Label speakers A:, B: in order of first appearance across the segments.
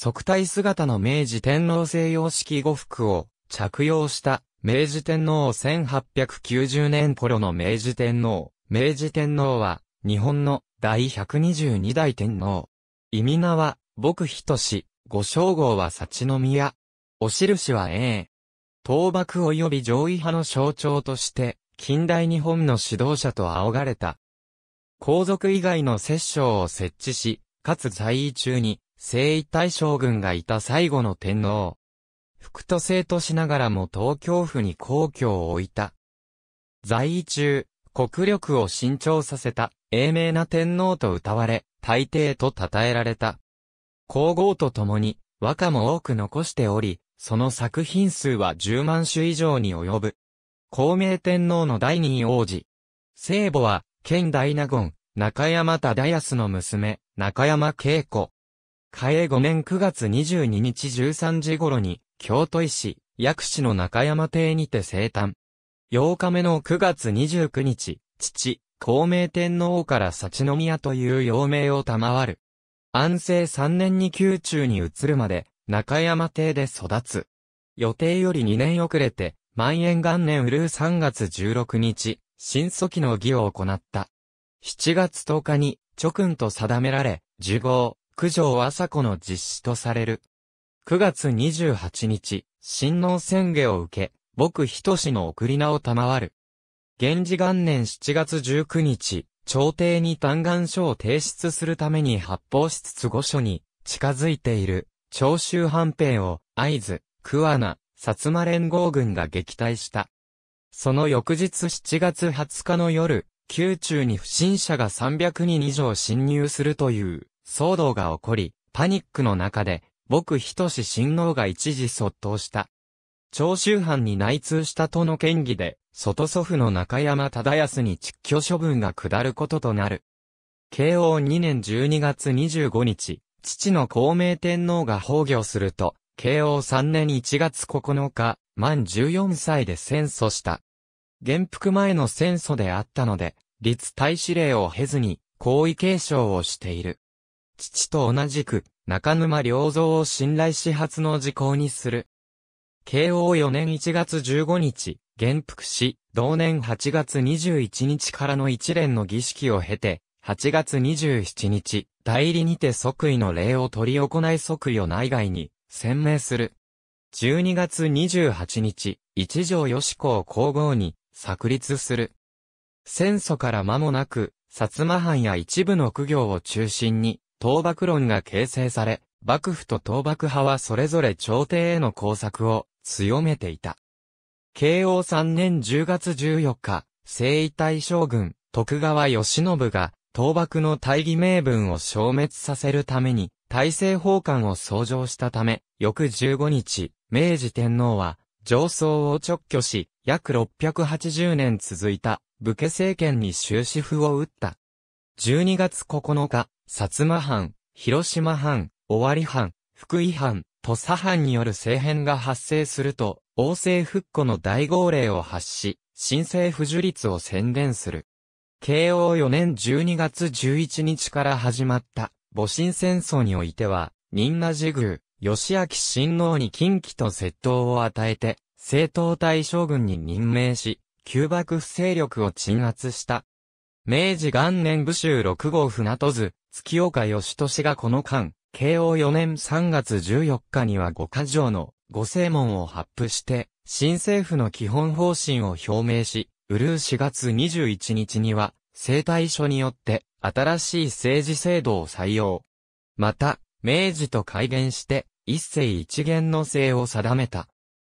A: 即体姿の明治天皇西洋式呉服を着用した明治天皇1890年頃の明治天皇。明治天皇は日本の第122代天皇。意味名は僕し、ご称号は幸宮。お印は A。倒幕及び上位派の象徴として、近代日本の指導者と仰がれた。皇族以外の摂政を設置し、かつ在位中に、征夷大将軍がいた最後の天皇。副都政としながらも東京府に皇居を置いた。在位中、国力を伸長させた、英明な天皇と歌われ、大帝と称えられた。皇后と共に、和歌も多く残しており、その作品数は十万種以上に及ぶ。孔明天皇の第二王子。聖母は、県大納言、中山忠康の娘、中山慶子。嘉永5年9月22日13時頃に、京都医師、薬師の中山邸にて生誕。8日目の9月29日、父、孔明天皇から幸宮という幼名を賜る。安政3年に宮中に移るまで、中山邸で育つ。予定より2年遅れて、万延元年うるう3月16日、新祖期の儀を行った。7月10日に、直君と定められ、受号、九条朝子の実施とされる。9月28日、新能宣言を受け、僕と志の送り名を賜る。源氏元年7月19日、朝廷に嘆願書を提出するために発砲しつつ御所に近づいている長州藩兵を合図、桑名、薩摩連合軍が撃退した。その翌日7月20日の夜、宮中に不審者が300人以上侵入するという騒動が起こり、パニックの中で、僕ひとし親王が一時卒倒した。長州藩に内通したとの権議で、外祖父の中山忠康に窒居処分が下ることとなる。慶応2年12月25日、父の孔明天皇が崩御すると、慶応3年1月9日、満14歳で戦祖した。元服前の戦祖であったので、立大司令を経ずに、皇位継承をしている。父と同じく、中沼良造を信頼始発の時効にする。慶応4年1月15日、元服し、同年8月21日からの一連の儀式を経て、8月27日、代理にて即位の礼を取り行い即位を内外に、宣明する。12月28日、一条義子を皇后に、作立する。戦祖から間もなく、薩摩藩や一部の苦行を中心に、倒幕論が形成され、幕府と倒幕派はそれぞれ朝廷への工作を強めていた。慶応3年10月14日、征夷大将軍、徳川義信が、倒幕の大義名分を消滅させるために、大政奉還を創上したため、翌15日、明治天皇は、上層を直挙し、約680年続いた、武家政権に終止符を打った。12月9日、薩摩藩、広島藩、尾張藩、福井藩、土佐藩による政変が発生すると、王政復古の大号令を発し、新政不樹立を宣言する。慶応4年12月11日から始まった戊辰戦争においては、仁和寺宮、義明親王に近畿と窃盗を与えて、政党大将軍に任命し、旧幕府勢力を鎮圧した。明治元年武州六号船戸図、月岡義俊がこの間、慶応4年3月14日には5カ条の5正門を発布して、新政府の基本方針を表明し、うるう4月21日には、生態書によって新しい政治制度を採用。また、明治と改元して、一世一元の制を定めた。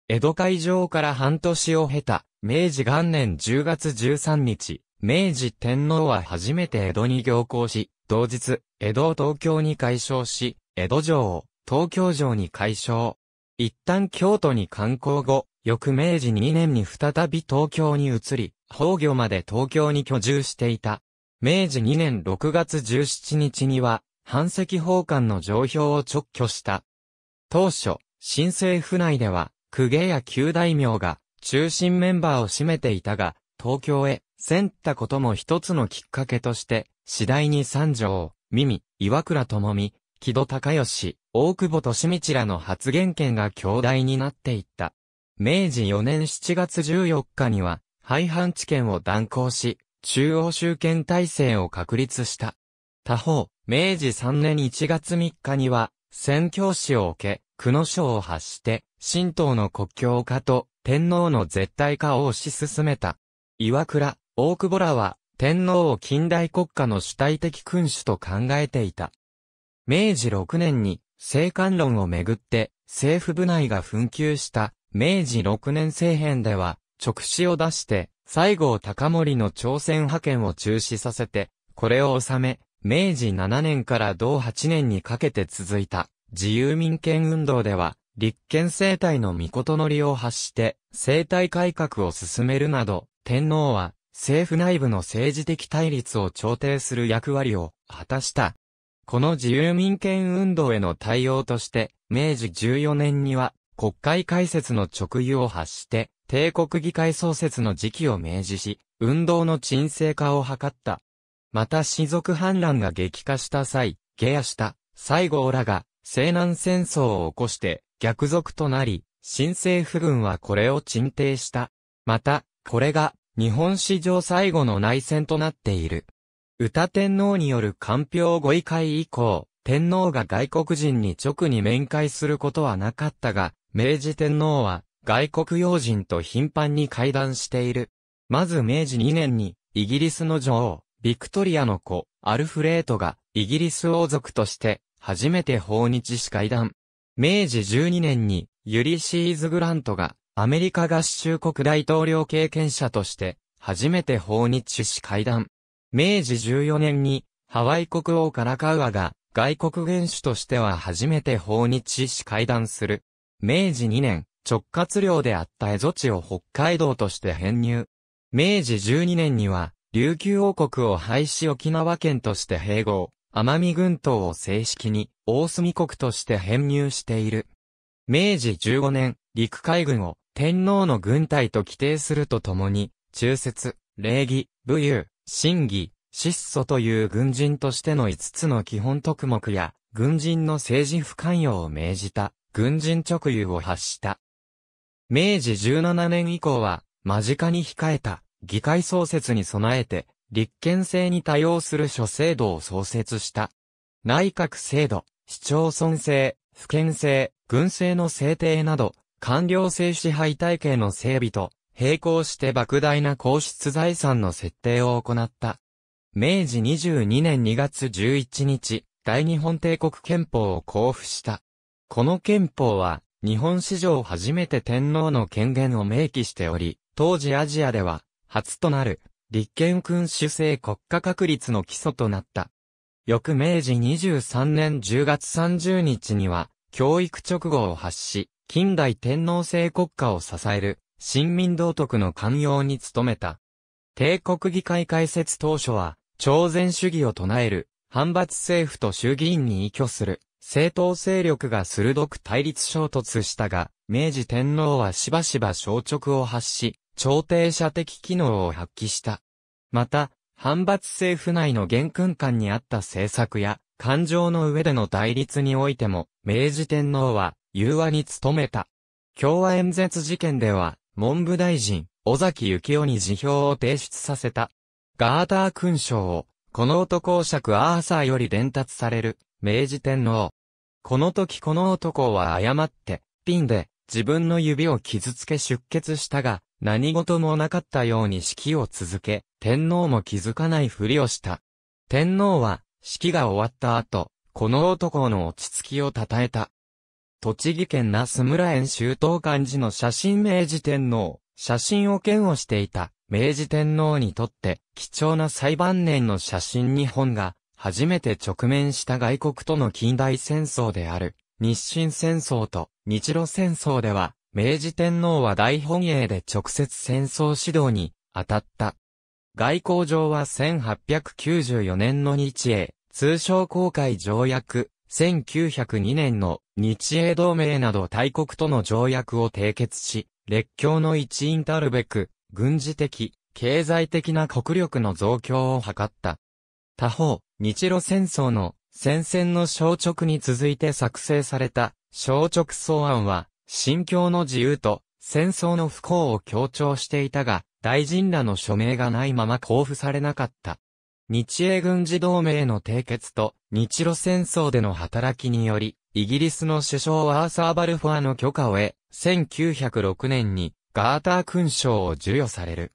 A: 江戸会場から半年を経た、明治元年10月13日、明治天皇は初めて江戸に行行し、同日、江戸を東京に改称し、江戸城を東京城に改称。一旦京都に観光後、翌明治2年に再び東京に移り、宝御まで東京に居住していた。明治2年6月17日には、反石奉還の上表を直挙した。当初、新政府内では、公家や旧大名が中心メンバーを占めていたが、東京へ遷ったことも一つのきっかけとして、次第に三条、耳、岩倉智美、木戸孝義、大久保利道らの発言権が強大になっていった。明治4年7月14日には、廃藩置県を断行し、中央集権体制を確立した。他方、明治3年1月3日には、宣教師を受け、久野省を発して、神道の国境化と天皇の絶対化を推し進めた。岩倉、大久保らは、天皇を近代国家の主体的君主と考えていた。明治6年に、政官論をめぐって、政府部内が紛糾した明治6年政変では、直視を出して、西郷隆盛の朝鮮派遣を中止させて、これを収め、明治7年から同8年にかけて続いた自由民権運動では、立憲政体の御事のりを発して、政体改革を進めるなど、天皇は政府内部の政治的対立を調停する役割を果たした。この自由民権運動への対応として、明治14年には国会開設の直輸を発して、帝国議会創設の時期を明示し、運動の沈静化を図った。また、士族反乱が激化した際、下野した西郷らが西南戦争を起こして逆賊となり、新政府軍はこれを鎮定した。また、これが日本史上最後の内戦となっている。歌天皇による官票ご異会以降、天皇が外国人に直に面会することはなかったが、明治天皇は外国要人と頻繁に会談している。まず明治2年に、イギリスの女王、ビクトリアの子、アルフレートが、イギリス王族として、初めて訪日し会談。明治12年に、ユリシーズ・グラントが、アメリカ合衆国大統領経験者として、初めて訪日し会談。明治14年に、ハワイ国王カラカウアが、外国元首としては初めて訪日し会談する。明治2年、直轄領であった蝦夷地を北海道として編入。明治12年には、琉球王国を廃止沖縄県として併合、奄美群島を正式に、大隅国として編入している。明治15年、陸海軍を天皇の軍隊と規定するとともに、中節、礼儀、武勇、審議、質素という軍人としての5つの基本特目や、軍人の政治不関与を命じた、軍人直輸を発した。明治17年以降は、間近に控えた、議会創設に備えて、立憲制に対応する諸制度を創設した。内閣制度、市町村制、府県制、軍制の制定など、官僚制支配体系の整備と、並行して莫大な皇室財産の設定を行った。明治22年2月11日、大日本帝国憲法を公布した。この憲法は、日本史上初めて天皇の権限を明記しており、当時アジアでは、初となる、立憲君主制国家確立の基礎となった。翌明治23年10月30日には、教育直後を発し、近代天皇制国家を支える、新民道徳の寛容に努めた。帝国議会開設当初は、朝鮮主義を唱える、反発政府と衆議院に依拠する、政党勢力が鋭く対立衝突したが、明治天皇はしばしば消直を発し、朝廷社的機能を発揮した。また、反発政府内の元勲間にあった政策や、感情の上での対立においても、明治天皇は、融和に努めた。共和演説事件では、文部大臣、尾崎幸雄に辞表を提出させた。ガーター勲章を、この男を爵アーサーより伝達される、明治天皇。この時この男は誤って、ピンで、自分の指を傷つけ出血したが、何事もなかったように式を続け、天皇も気づかないふりをした。天皇は、式が終わった後、この男の落ち着きを称えた。栃木県那須村園周東館寺の写真明治天皇、写真を剣をしていた明治天皇にとって貴重な最晩年の写真日本が初めて直面した外国との近代戦争である日清戦争と日露戦争では明治天皇は大本営で直接戦争指導に当たった。外交上は1894年の日英通商公開条約1902年の日英同盟など大国との条約を締結し、列強の一員たるべく、軍事的、経済的な国力の増強を図った。他方、日露戦争の戦線の消直に続いて作成された消直草案は、信教の自由と戦争の不幸を強調していたが、大臣らの署名がないまま交付されなかった。日英軍事同盟の締結と日露戦争での働きにより、イギリスの首相アーサー・バルフォアの許可を得、1906年にガーター勲章を授与される。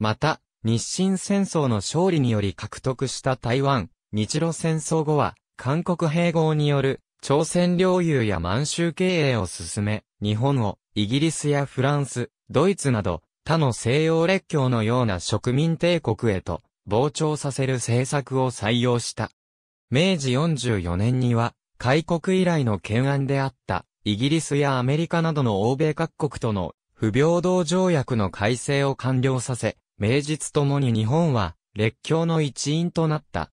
A: また、日清戦争の勝利により獲得した台湾、日露戦争後は、韓国併合による朝鮮領有や満州経営を進め、日本をイギリスやフランス、ドイツなど他の西洋列強のような植民帝国へと膨張させる政策を採用した。明治44年には開国以来の懸案であった、イギリスやアメリカなどの欧米各国との不平等条約の改正を完了させ、名実ともに日本は列強の一員となった。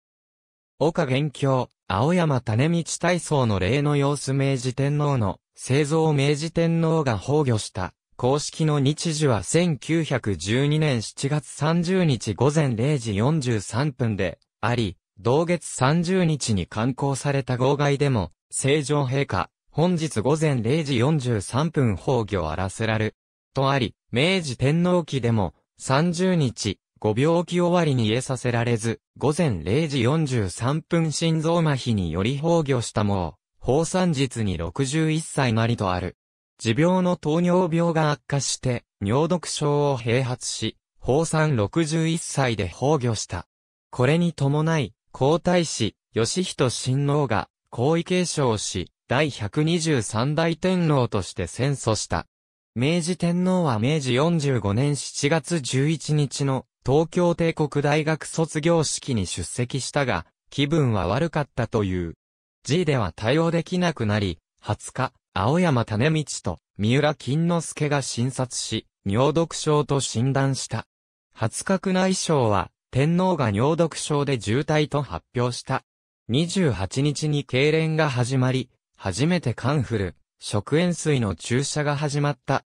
A: 岡元京、青山種道大僧の例の様子明治天皇の製造明治天皇が崩御した公式の日時は1912年7月30日午前0時43分であり、同月30日に刊行された号外でも、正常陛下、本日午前0時43分崩御あらせらる。とあり、明治天皇期でも、30日、ご病気終わりに癒させられず、午前0時43分心臓麻痺により崩御したも、放散日に61歳なりとある。持病の糖尿病が悪化して、尿毒症を併発し、放散61歳で崩御した。これに伴い、皇太子、義人親王が、皇位継承をし、第123代天皇として戦祖した。明治天皇は明治45年7月11日の東京帝国大学卒業式に出席したが、気分は悪かったという。G では対応できなくなり、20日、青山種道と三浦金之助が診察し、尿毒症と診断した。日区内症は、天皇が尿毒症で重体と発表した。28日に痙攣が始まり、初めてカンフル、食塩水の注射が始まった。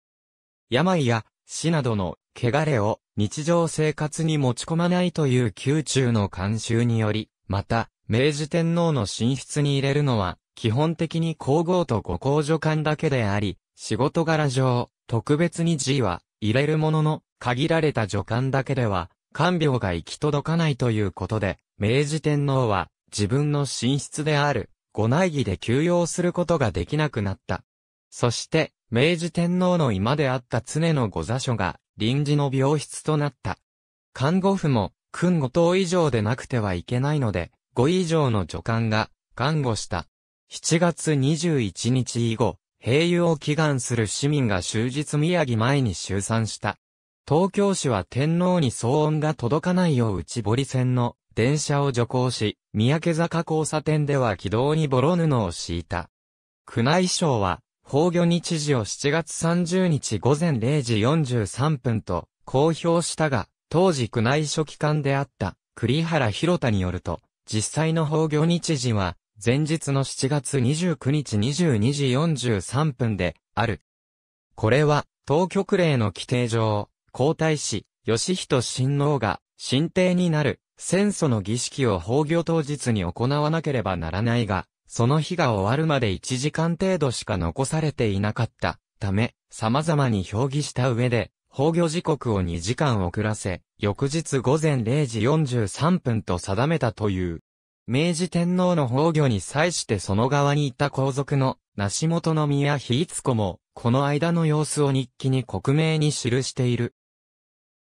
A: 病や死などの汚れを日常生活に持ち込まないという宮中の慣習により、また、明治天皇の寝室に入れるのは、基本的に皇后とご皇女官だけであり、仕事柄上、特別に G は入れるものの、限られた助官だけでは、看病が行き届かないということで、明治天皇は自分の寝室である五内儀で休養することができなくなった。そして、明治天皇の今であった常の御座所が臨時の病室となった。看護婦も、訓5等以上でなくてはいけないので、5以上の助官が看護した。7月21日以後、平癒を祈願する市民が終日宮城前に集散した。東京市は天皇に騒音が届かないよう内堀線の電車を徐行し、三宅坂交差点では軌道にボロ布を敷いた。宮内省は、崩御日時を7月30日午前0時43分と公表したが、当時宮内書記官であった栗原博太によると、実際の崩御日時は、前日の7月29日22時43分で、ある。これは、当局令の規定上、皇太子、義人親王が、神帝になる、戦祖の儀式を崩御当日に行わなければならないが、その日が終わるまで1時間程度しか残されていなかったため、様々に評議した上で、崩御時刻を2時間遅らせ、翌日午前0時43分と定めたという。明治天皇の崩御に際してその側にいた皇族の、梨本の宮妃いつ子も、この間の様子を日記に克明に記している。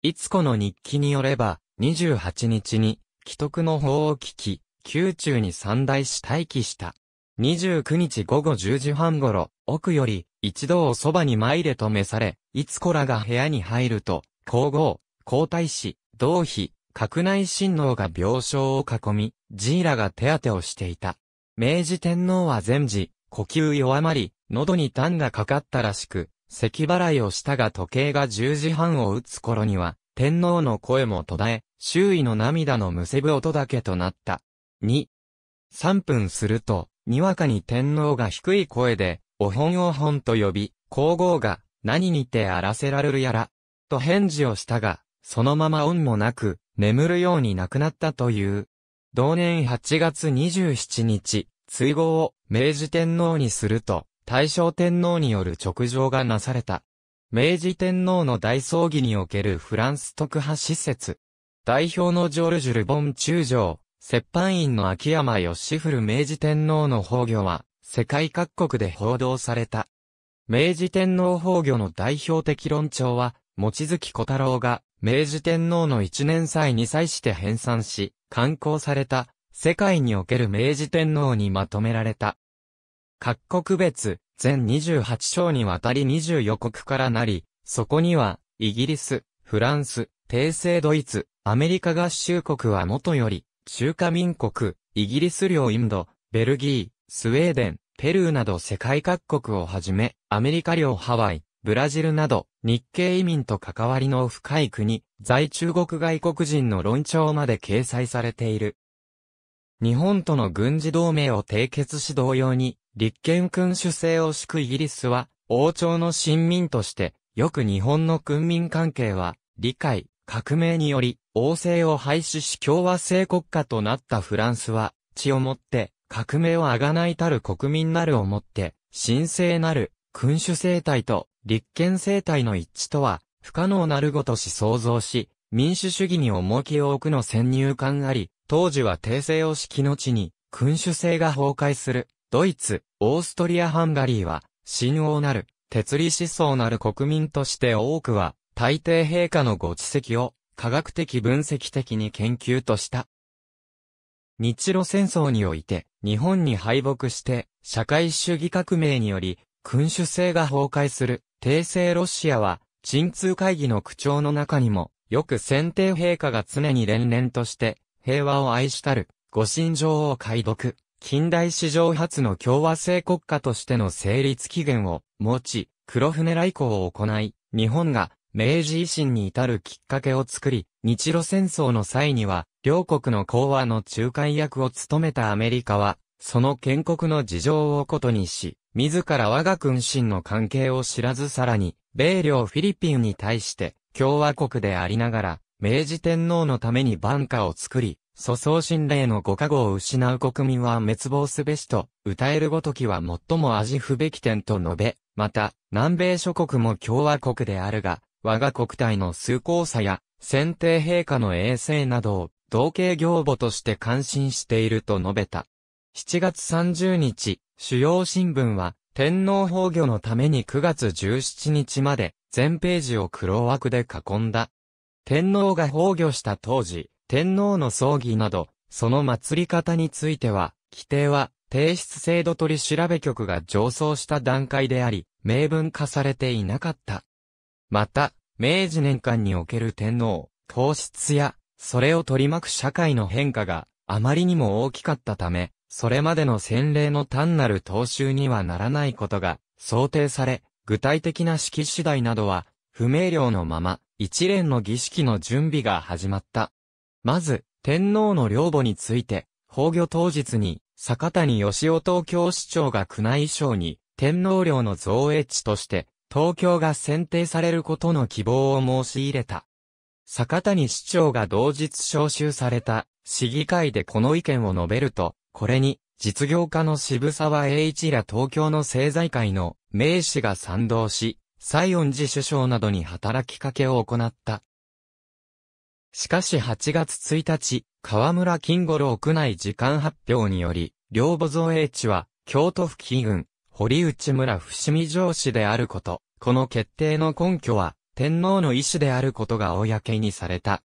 A: いつこの日記によれば、28日に、既得の法を聞き、宮中に散大し待機した。29日午後10時半頃、奥より、一度おそばに参れと召され、いつこらが部屋に入ると、皇后、皇太子、同妃、閣内親王が病床を囲み、ジーラが手当てをしていた。明治天皇は全時、呼吸弱まり、喉に痰がかかったらしく、咳払いをしたが時計が十時半を打つ頃には、天皇の声も途絶え、周囲の涙のむせぶ音だけとなった。二、三分すると、にわかに天皇が低い声で、お本お本と呼び、皇后が、何にてあらせられるやら、と返事をしたが、そのまま恩もなく、眠るように亡くなったという。同年8月27日、追号を明治天皇にすると、大正天皇による直上がなされた。明治天皇の大葬儀におけるフランス特派施設。代表のジョルジュ・ル・ボン中将、折半院の秋山義る明治天皇の崩御は、世界各国で報道された。明治天皇崩御の代表的論調は、望月小太郎が、明治天皇の一年祭に際して編纂し、刊行された、世界における明治天皇にまとめられた。各国別、全28章にわたり24国からなり、そこには、イギリス、フランス、帝政ドイツ、アメリカ合衆国はもとより、中華民国、イギリス領インド、ベルギー、スウェーデン、ペルーなど世界各国をはじめ、アメリカ領ハワイ、ブラジルなど、日系移民と関わりの深い国、在中国外国人の論調まで掲載されている。日本との軍事同盟を締結し同様に、立憲君主制を敷くイギリスは、王朝の臣民として、よく日本の君民関係は、理解、革命により、王政を廃止し共和制国家となったフランスは、血をもって、革命をあがないたる国民なるをもって、神聖なる、君主政体と、立憲政体の一致とは、不可能なるごとし創造し、民主主義に重きを置くの先入観あり、当時は訂正をきの地に、君主制が崩壊する、ドイツ、オーストリア・ハンガリーは、神王なる、鉄理思想なる国民として多くは、大抵陛下のご知識を、科学的分析的に研究とした。日露戦争において、日本に敗北して、社会主義革命により、君主制が崩壊する、帝政ロシアは、鎮痛会議の口調の中にも、よく選定陛下が常に連々として、平和を愛したる、ご心情を解読、近代史上初の共和制国家としての成立期限を持ち、黒船来航を行い、日本が明治維新に至るきっかけを作り、日露戦争の際には、両国の講和の仲介役を務めたアメリカは、その建国の事情をことにし、自ら我が君臣の関係を知らずさらに、米領フィリピンに対して、共和国でありながら、明治天皇のために万華を作り、祖宗神霊のご加護を失う国民は滅亡すべしと、歌えるごときは最も味不べき点と述べ、また、南米諸国も共和国であるが、我が国体の崇高さや、選定陛下の衛生などを、同型業母として関心していると述べた。7月30日、主要新聞は、天皇崩御のために9月17日まで、全ページを黒枠で囲んだ。天皇が崩御した当時、天皇の葬儀など、その祭り方については、規定は、提出制度取調べ局が上層した段階であり、明文化されていなかった。また、明治年間における天皇、皇室や、それを取り巻く社会の変化があまりにも大きかったため、それまでの洗礼の単なる踏襲にはならないことが想定され、具体的な式次第などは不明瞭のまま、一連の儀式の準備が始まった。まず、天皇の領母について、崩御当日に、坂谷義夫東京市長が宮内省に、天皇領の造営地として、東京が選定されることの希望を申し入れた。坂谷市長が同日召集された、市議会でこの意見を述べると、これに、実業家の渋沢栄一ら東京の政財界の名士が賛同し、西恩寺首相などに働きかけを行った。しかし8月1日、河村金五郎区内時間発表により、両母造営地は、京都府紀郡、堀内村伏見城市であること。この決定の根拠は、天皇の意志であることが公にされた。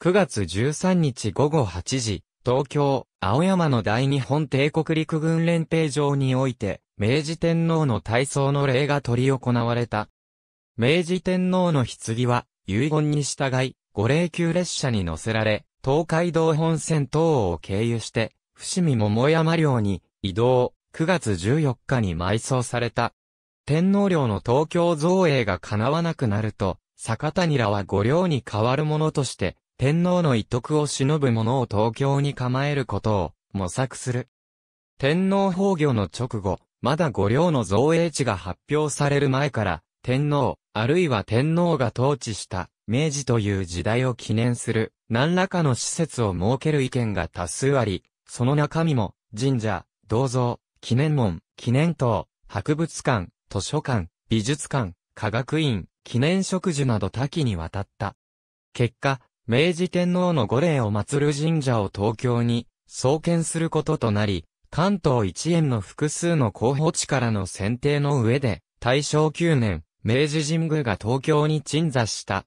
A: 9月13日午後8時、東京、青山の大日本帝国陸軍連兵場において、明治天皇の体操の礼が執り行われた。明治天皇の棺は、遺言に従い、5霊級列車に乗せられ、東海道本線等を経由して、伏見桃山領に移動、9月14日に埋葬された。天皇陵の東京造営が叶わなくなると、坂谷らは御陵に代わるものとして、天皇の遺徳を忍ぶ者を東京に構えることを模索する。天皇崩御の直後、まだ御陵の造営地が発表される前から、天皇、あるいは天皇が統治した明治という時代を記念する何らかの施設を設ける意見が多数あり、その中身も神社、銅像、記念門、記念塔、博物館、図書館、美術館、科学院、記念植樹など多岐にわたった。結果、明治天皇の御霊を祀る神社を東京に創建することとなり、関東一円の複数の候補地からの選定の上で、大正9年、明治神宮が東京に鎮座した。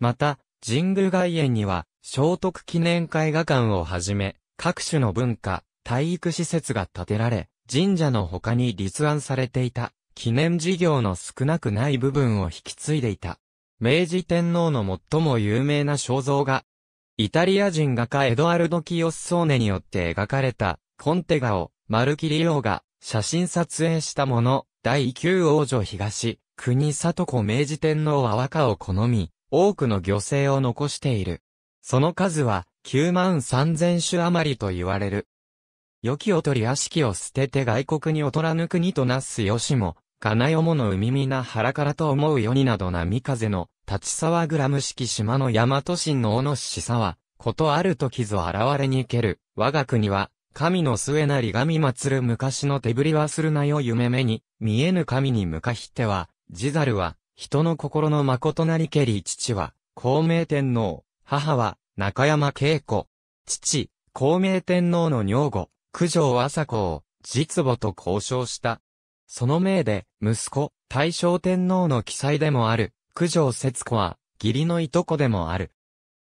A: また、神宮外苑には、聖徳記念絵画館をはじめ、各種の文化、体育施設が建てられ、神社の他に立案されていた、記念事業の少なくない部分を引き継いでいた。明治天皇の最も有名な肖像画。イタリア人画家エドアルド・キヨッソーネによって描かれた、コンテ画を、丸切り王が、写真撮影したもの、第9王女東、国里子明治天皇は和歌を好み、多くの漁船を残している。その数は9万3000種余りと言われる。良きおとり悪しきを捨てて外国に劣らぬ国となすよしも、金よもの海みな腹からと思うよになどなみ風の、立ち沢グラム式島の大和神のおのしさは、ことある時ぞ現れにける。我が国は、神の末なり神祭る昔の手ぶりはするなよ夢目に、見えぬ神に向かひっては、ジザルは、人の心の誠なりけり父は、孔明天皇、母は、中山恵子。父、孔明天皇の女吾、九条朝子を、実母と交渉した。その命で、息子、大正天皇の記載でもある、九条節子は、義理のいとこでもある。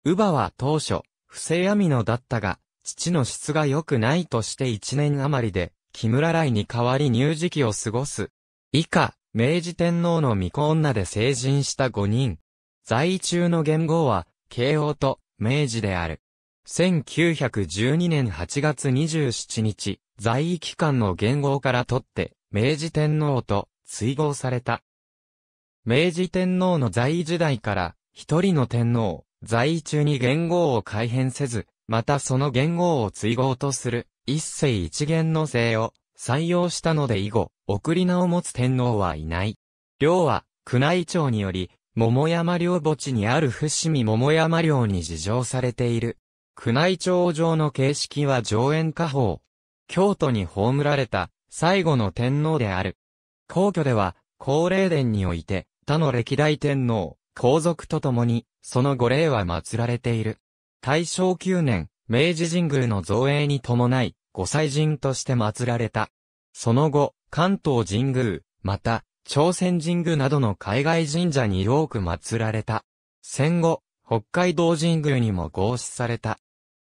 A: 乳母は当初、不正闇野だったが、父の質が良くないとして一年余りで、木村来に代わり乳児期を過ごす。以下、明治天皇の御子女で成人した5人。在位中の元号は、慶応と明治である。1912年8月27日、在位期間の元号から取って、明治天皇と追合された。明治天皇の在位時代から、一人の天皇、在位中に元号を改変せず、またその元号を追合とする、一世一元の姓を採用したので以後、送り名を持つ天皇はいない。寮は、宮内庁により、桃山寮墓地にある伏見桃山寮に事情されている。宮内庁上の形式は上演家方。京都に葬られた、最後の天皇である。皇居では、高霊殿において、他の歴代天皇、皇族と共に、その御霊は祀られている。大正9年、明治神宮の造営に伴い、御祭神として祀られた。その後、関東神宮、また、朝鮮神宮などの海外神社に多く祀られた。戦後、北海道神宮にも合祀された。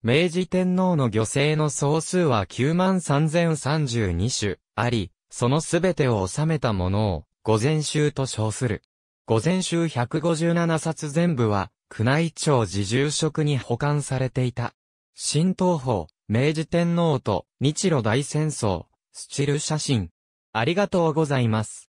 A: 明治天皇の御政の総数は93,032種あり、そのすべてを収めたものを、御前集と称する。御前集157冊全部は、宮内庁自重職に保管されていた。新東方、明治天皇と日露大戦争、スチル写真。ありがとうございます。